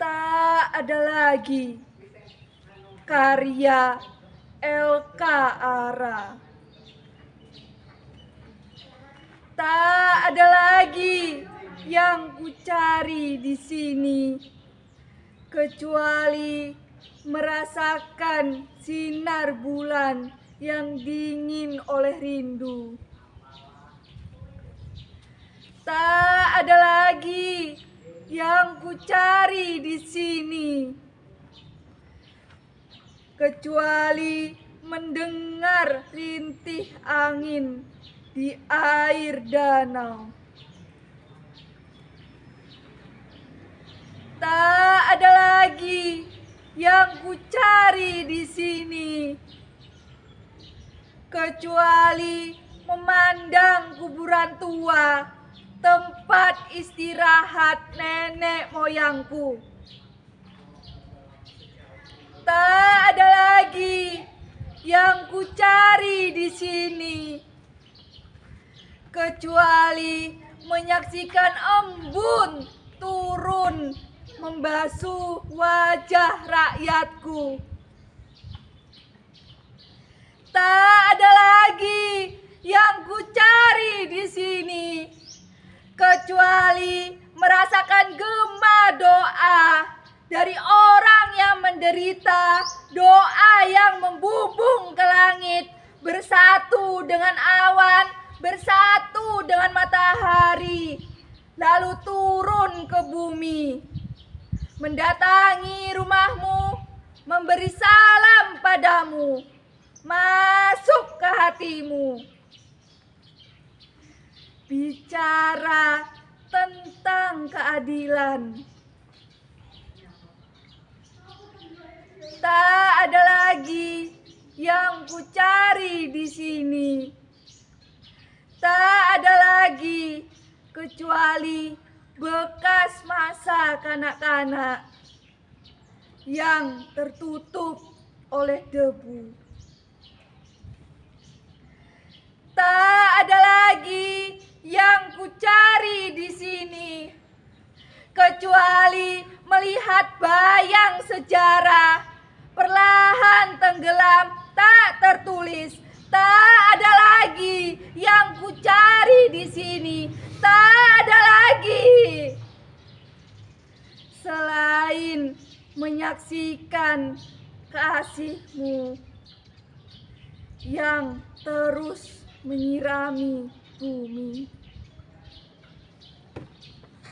tak ada lagi karya LK Ara tak ada lagi yang ku cari di sini kecuali merasakan sinar bulan yang dingin oleh rindu tak ada lagi cari di sini kecuali mendengar rintih angin di air danau. Tak ada lagi yang ku cari di sini kecuali memandang kuburan tua tempat istirahat nenek moyangku. Tak ada lagi yang ku cari di sini kecuali menyaksikan embun turun membasuh wajah rakyatku. Tak ada lagi kecuali merasakan gema doa dari orang yang menderita, doa yang membubung ke langit, bersatu dengan awan, bersatu dengan matahari, lalu turun ke bumi, mendatangi rumahmu, memberi salam padamu, masuk ke hatimu, bicara tentang keadilan. Tak ada lagi yang ku cari di sini. Tak ada lagi kecuali bekas masa kanak-kanak yang tertutup oleh debu. Tak ada lagi bayang sejarah perlahan tenggelam tak tertulis tak ada lagi yang ku cari di sini tak ada lagi selain menyaksikan kasihmu yang terus menyirami bumi